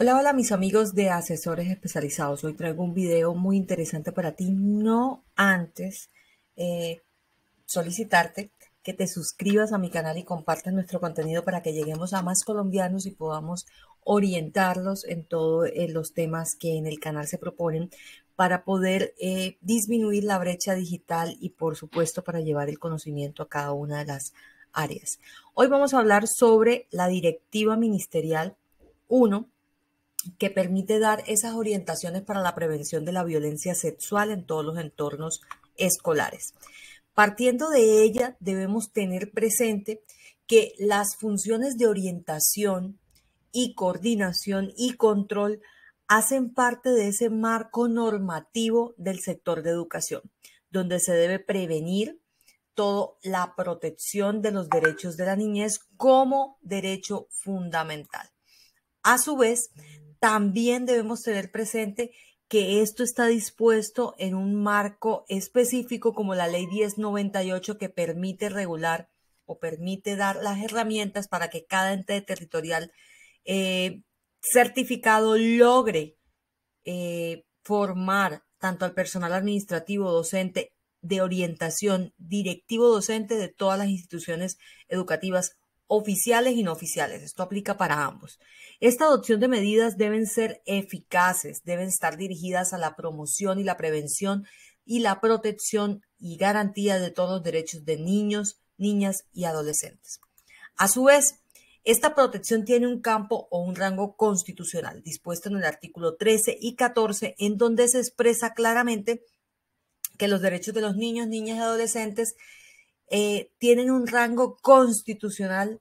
Hola, hola mis amigos de asesores especializados. Hoy traigo un video muy interesante para ti. No antes eh, solicitarte que te suscribas a mi canal y compartas nuestro contenido para que lleguemos a más colombianos y podamos orientarlos en todos los temas que en el canal se proponen para poder eh, disminuir la brecha digital y por supuesto para llevar el conocimiento a cada una de las áreas. Hoy vamos a hablar sobre la directiva ministerial 1 que permite dar esas orientaciones para la prevención de la violencia sexual en todos los entornos escolares. Partiendo de ella, debemos tener presente que las funciones de orientación y coordinación y control hacen parte de ese marco normativo del sector de educación, donde se debe prevenir toda la protección de los derechos de la niñez como derecho fundamental. A su vez, también debemos tener presente que esto está dispuesto en un marco específico como la ley 1098 que permite regular o permite dar las herramientas para que cada ente territorial eh, certificado logre eh, formar tanto al personal administrativo, docente, de orientación, directivo docente de todas las instituciones educativas oficiales y no oficiales. Esto aplica para ambos. Esta adopción de medidas deben ser eficaces, deben estar dirigidas a la promoción y la prevención y la protección y garantía de todos los derechos de niños, niñas y adolescentes. A su vez, esta protección tiene un campo o un rango constitucional dispuesto en el artículo 13 y 14, en donde se expresa claramente que los derechos de los niños, niñas y adolescentes eh, tienen un rango constitucional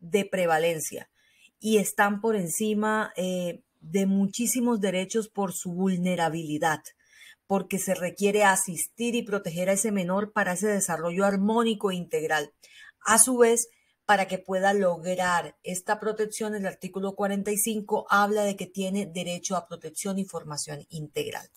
de prevalencia y están por encima eh, de muchísimos derechos por su vulnerabilidad porque se requiere asistir y proteger a ese menor para ese desarrollo armónico e integral. A su vez, para que pueda lograr esta protección, el artículo 45 habla de que tiene derecho a protección y formación integral.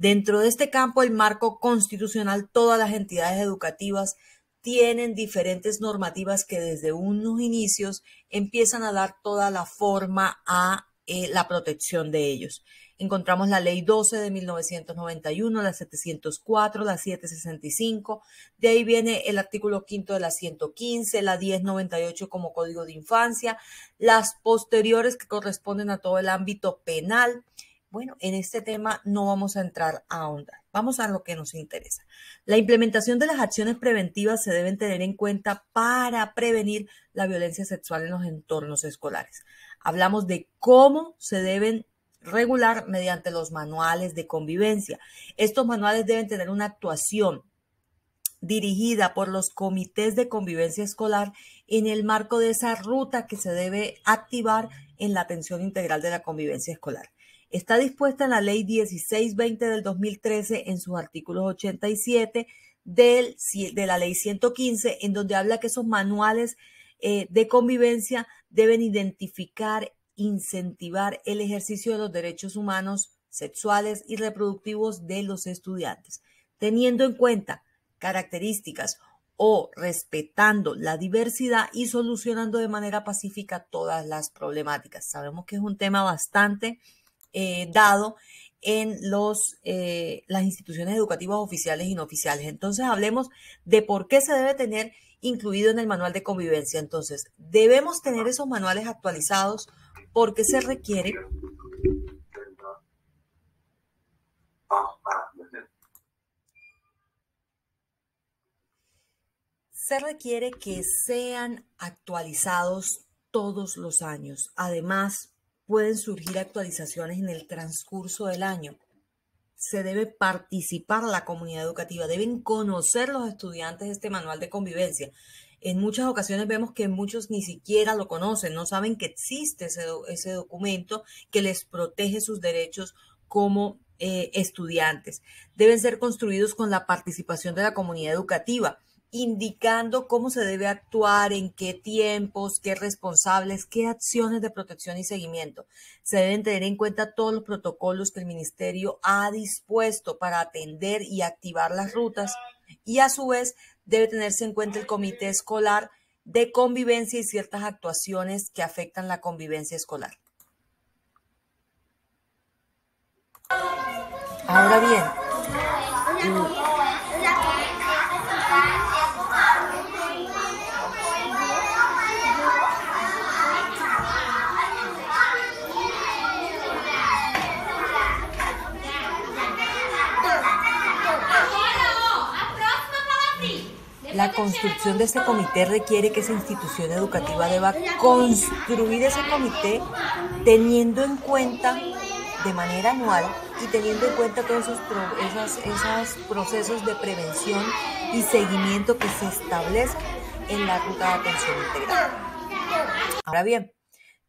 Dentro de este campo, el marco constitucional, todas las entidades educativas tienen diferentes normativas que desde unos inicios empiezan a dar toda la forma a eh, la protección de ellos. Encontramos la ley 12 de 1991, la 704, la 765, de ahí viene el artículo 5 de la 115, la 1098 como código de infancia, las posteriores que corresponden a todo el ámbito penal, bueno, en este tema no vamos a entrar a ahondar. Vamos a lo que nos interesa. La implementación de las acciones preventivas se deben tener en cuenta para prevenir la violencia sexual en los entornos escolares. Hablamos de cómo se deben regular mediante los manuales de convivencia. Estos manuales deben tener una actuación dirigida por los comités de convivencia escolar en el marco de esa ruta que se debe activar en la atención integral de la convivencia escolar está dispuesta en la ley 1620 del 2013 en sus artículos 87 del, de la ley 115, en donde habla que esos manuales eh, de convivencia deben identificar, incentivar el ejercicio de los derechos humanos sexuales y reproductivos de los estudiantes, teniendo en cuenta características o respetando la diversidad y solucionando de manera pacífica todas las problemáticas. Sabemos que es un tema bastante eh, dado en los, eh, las instituciones educativas oficiales y no oficiales. Entonces hablemos de por qué se debe tener incluido en el manual de convivencia. Entonces, debemos tener esos manuales actualizados porque se requiere... Se requiere que sean actualizados todos los años. Además, pueden surgir actualizaciones en el transcurso del año. Se debe participar la comunidad educativa, deben conocer los estudiantes este manual de convivencia. En muchas ocasiones vemos que muchos ni siquiera lo conocen, no saben que existe ese, documento que les protege sus derechos como eh, estudiantes. Deben ser construidos con la participación de la comunidad educativa indicando cómo se debe actuar, en qué tiempos, qué responsables, qué acciones de protección y seguimiento. Se deben tener en cuenta todos los protocolos que el Ministerio ha dispuesto para atender y activar las rutas y a su vez debe tenerse en cuenta el comité escolar de convivencia y ciertas actuaciones que afectan la convivencia escolar. Ahora bien, La construcción de este comité requiere que esa institución educativa deba construir ese comité teniendo en cuenta de manera anual y teniendo en cuenta todos esos, procesos de prevención y seguimiento que se establezcan en la ruta de atención integral. Ahora bien,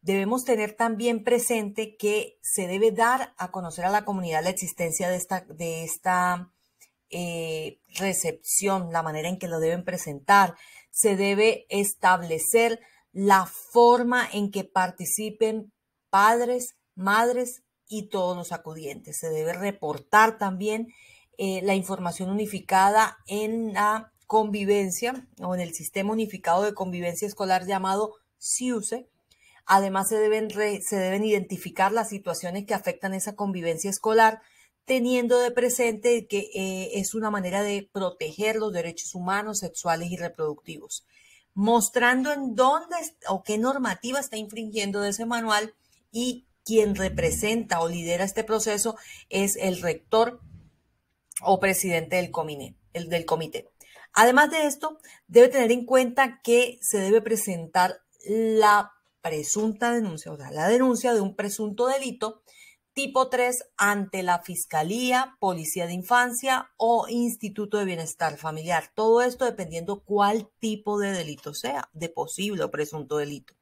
debemos tener también presente que se debe dar a conocer a la comunidad la existencia de esta, de esta eh, recepción, la manera en que lo deben presentar. Se debe establecer la forma en que participen padres, madres y todos los acudientes. Se debe reportar también eh, la información unificada en la convivencia o en el sistema unificado de convivencia escolar llamado SIUSE. Además, se deben, se deben identificar las situaciones que afectan esa convivencia escolar teniendo de presente que eh, es una manera de proteger los derechos humanos, sexuales y reproductivos, mostrando en dónde o qué normativa está infringiendo ese manual y quien representa o lidera este proceso es el rector o presidente del comité. El del comité. Además de esto, debe tener en cuenta que se debe presentar la presunta denuncia, o sea, la denuncia de un presunto delito tipo 3 ante la Fiscalía, Policía de Infancia o Instituto de Bienestar Familiar. Todo esto dependiendo cuál tipo de delito sea, de posible o presunto delito.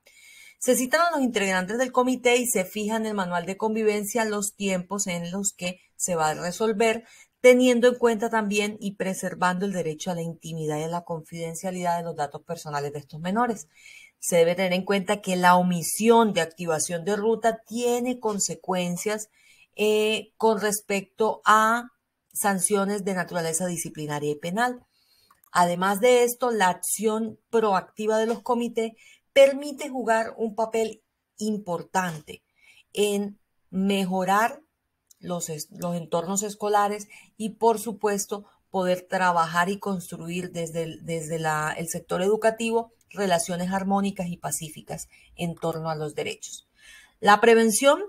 Se citan a los integrantes del comité y se fija en el manual de convivencia los tiempos en los que se va a resolver, teniendo en cuenta también y preservando el derecho a la intimidad y a la confidencialidad de los datos personales de estos menores se debe tener en cuenta que la omisión de activación de ruta tiene consecuencias eh, con respecto a sanciones de naturaleza disciplinaria y penal. Además de esto, la acción proactiva de los comités permite jugar un papel importante en mejorar los, entornos escolares y, por supuesto, poder trabajar y construir desde el sector educativo relaciones armónicas y pacíficas en torno a los derechos. La prevención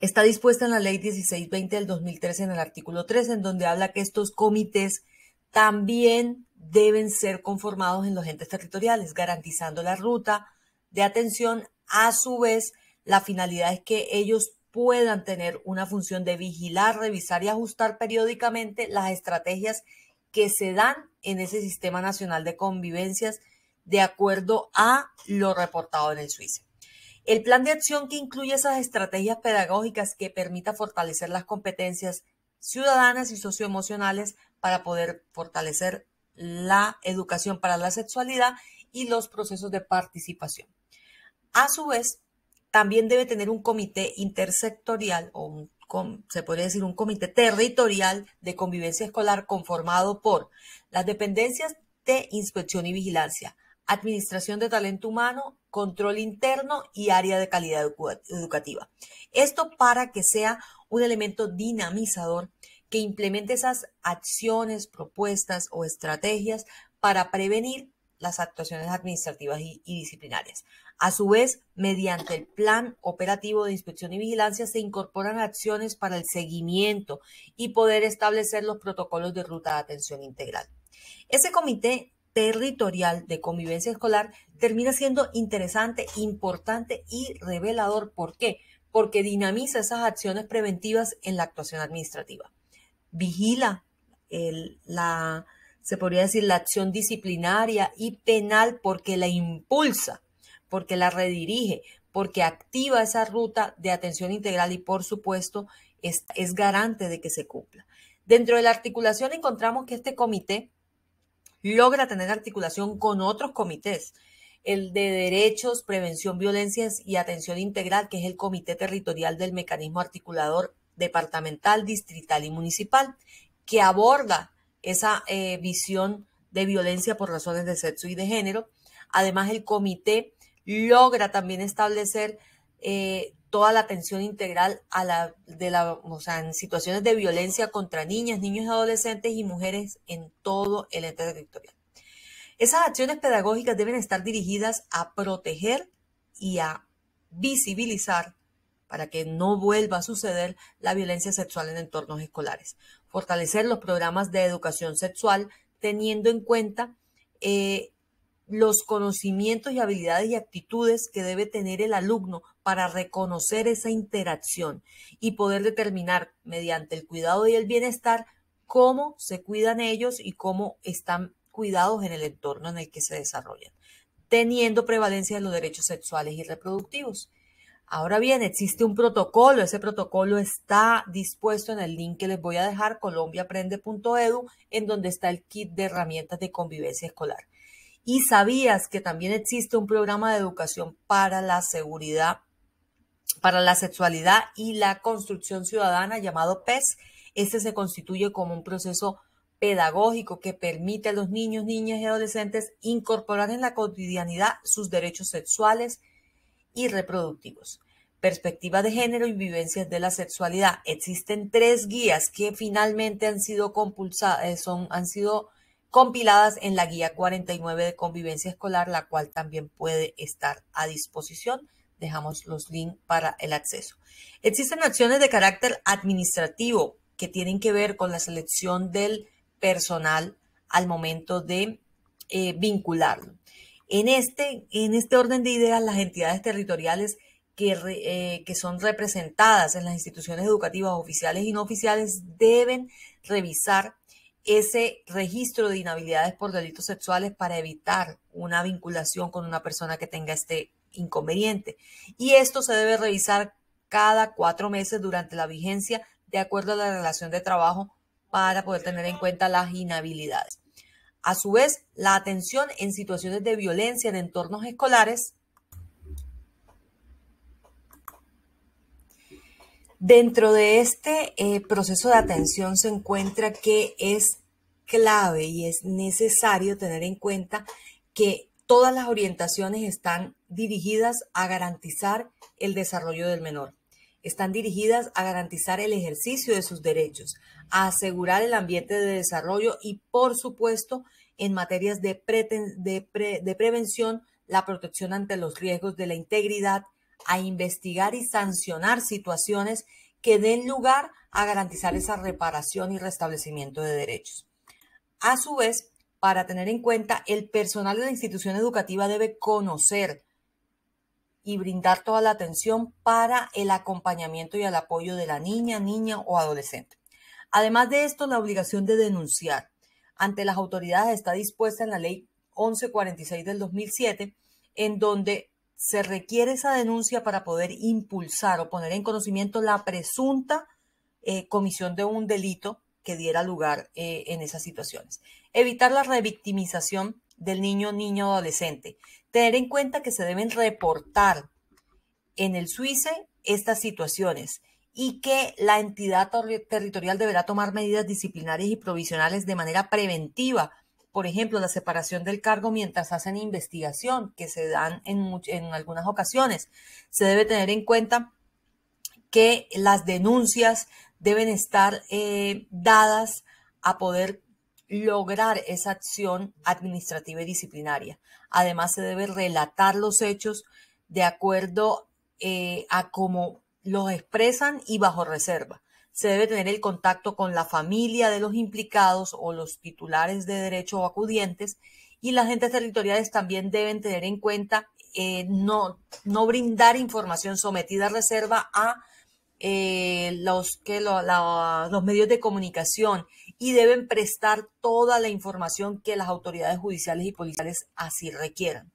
está dispuesta en la ley 1620 del 2013 en el artículo 3, en donde habla que estos comités también deben ser conformados en los entes territoriales, garantizando la ruta de atención. A su vez, la finalidad es que ellos puedan tener una función de vigilar, revisar y ajustar periódicamente las estrategias que se dan en ese sistema nacional de convivencias de acuerdo a lo reportado en el Suiza. El plan de acción que incluye esas estrategias pedagógicas que permita fortalecer las competencias ciudadanas y socioemocionales para poder fortalecer la educación para la sexualidad y los procesos de participación. A su vez, también debe tener un comité intersectorial o se podría decir un comité territorial de convivencia escolar conformado por las dependencias de inspección y vigilancia, administración de talento humano, control interno y área de calidad educativa. Esto para que sea un elemento dinamizador que implemente esas acciones, propuestas o estrategias para prevenir las actuaciones administrativas y, disciplinarias. A su vez, mediante el plan operativo de inspección y vigilancia se incorporan acciones para el seguimiento y poder establecer los protocolos de ruta de atención integral. Ese comité territorial de convivencia escolar termina siendo interesante, importante y revelador. ¿Por qué? Porque dinamiza esas acciones preventivas en la actuación administrativa. Vigila la, se podría decir, la acción disciplinaria y penal porque la impulsa, porque la redirige, porque activa esa ruta de atención integral y por supuesto es garante de que se cumpla. Dentro de la articulación encontramos que este comité logra tener articulación con otros comités, el de Derechos, Prevención, Violencias y Atención Integral, que es el Comité Territorial del Mecanismo Articulador Departamental, Distrital y Municipal, que aborda esa eh, visión de violencia por razones de sexo y de género. Además, el comité logra también establecer eh, toda la atención integral a la, de la, en situaciones de violencia contra niñas, niños, adolescentes y mujeres en todo el ente territorial. Esas acciones pedagógicas deben estar dirigidas a proteger y a visibilizar para que no vuelva a suceder la violencia sexual en entornos escolares. Fortalecer los programas de educación sexual teniendo en cuenta eh, los conocimientos y habilidades y actitudes que debe tener el alumno para reconocer esa interacción y poder determinar mediante el cuidado y el bienestar cómo se cuidan ellos y cómo están cuidados en el entorno en el que se desarrollan, teniendo prevalencia de los derechos sexuales y reproductivos. Ahora bien, existe un protocolo, ese protocolo está dispuesto en el link que les voy a dejar, colombiaprende.edu, en donde está el kit de herramientas de convivencia escolar. Y sabías que también existe un programa de educación para la seguridad para la sexualidad y la construcción ciudadana llamado PES. Este se constituye como un proceso pedagógico que permite a los niños, niñas y adolescentes incorporar en la cotidianidad sus derechos sexuales y reproductivos. Perspectiva de género y vivencias de la sexualidad. Existen tres guías que finalmente han sido, eh, han sido compiladas en la guía 49 de convivencia escolar, la cual también puede estar a disposición dejamos los links para el acceso. Existen acciones de carácter administrativo que tienen que ver con la selección del personal al momento de eh, vincularlo. En este, en este orden de ideas, las entidades territoriales que, eh, que, son representadas en las instituciones educativas oficiales y no oficiales deben revisar ese registro de inhabilidades por delitos sexuales para evitar una vinculación con una persona que tenga este inconveniente. Y esto se debe revisar cada cuatro meses durante la vigencia de acuerdo a la relación de trabajo para poder tener en cuenta las inhabilidades. A su vez, la atención en situaciones de violencia en entornos escolares Dentro de este eh, proceso de atención se encuentra que es clave y es necesario tener en cuenta que todas las orientaciones están dirigidas a garantizar el desarrollo del menor. Están dirigidas a garantizar el ejercicio de sus derechos, a asegurar el ambiente de desarrollo y, por supuesto, en materias de, de prevención, la protección ante los riesgos de la integridad, a investigar y sancionar situaciones que den lugar a garantizar esa reparación y restablecimiento de derechos. A su vez, para tener en cuenta, el personal de la institución educativa debe conocer y brindar toda la atención para el acompañamiento y el apoyo de la niña, niña o adolescente. Además de esto, la obligación de denunciar ante las autoridades está dispuesta en la ley 1146 del 2007, en donde se requiere esa denuncia para poder impulsar o poner en conocimiento la presunta eh, comisión de un delito que diera lugar eh, en esas situaciones. Evitar la revictimización del niño, niño, adolescente. Tener en cuenta que se deben reportar en el SUICE estas situaciones y que la entidad territorial deberá tomar medidas disciplinarias y provisionales de manera preventiva. Por ejemplo, la separación del cargo mientras hacen investigación, que se dan en, en algunas ocasiones. Se debe tener en cuenta que las denuncias deben estar eh, dadas a poder lograr esa acción administrativa y disciplinaria. Además, se debe relatar los hechos de acuerdo eh, a cómo los expresan y bajo reserva. Se debe tener el contacto con la familia de los implicados o los titulares de derecho o acudientes y las gentes territoriales también deben tener en cuenta eh, no, no brindar información sometida a reserva a eh, los, que los medios de comunicación y deben prestar toda la información que las autoridades judiciales y policiales así requieran.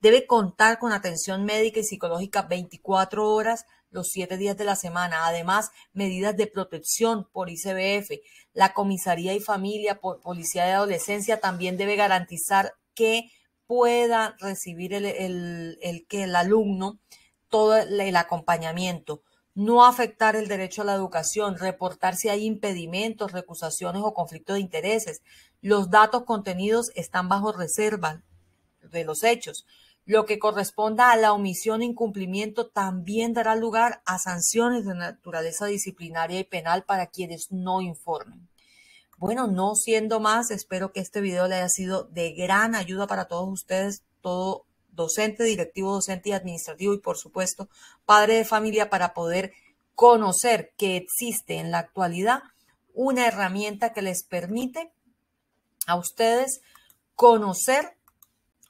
Debe contar con atención médica y psicológica 24 horas los 7 días de la semana. Además, medidas de protección por ICBF. La comisaría y familia, por policía de adolescencia, también debe garantizar que pueda recibir el, el, que el alumno todo el acompañamiento no afectar el derecho a la educación, reportar si hay impedimentos, recusaciones o conflicto de intereses. Los datos contenidos están bajo reserva de los hechos. Lo que corresponda a la omisión e incumplimiento también dará lugar a sanciones de naturaleza disciplinaria y penal para quienes no informen. Bueno, no siendo más, espero que este video le haya sido de gran ayuda para todos ustedes. Todo docente, directivo docente y administrativo y por supuesto padre de familia para poder conocer que existe en la actualidad una herramienta que les permite a ustedes conocer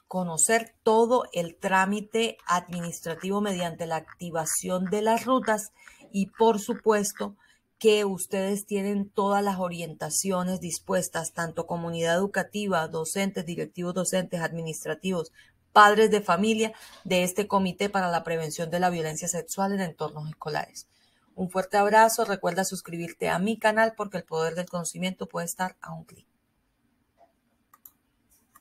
conocer todo el trámite administrativo mediante la activación de las rutas y por supuesto que ustedes tienen todas las orientaciones dispuestas, tanto comunidad educativa, docentes, directivos docentes, administrativos, padres de familia de este Comité para la Prevención de la Violencia Sexual en Entornos Escolares. Un fuerte abrazo, recuerda suscribirte a mi canal porque el poder del conocimiento puede estar a un clic.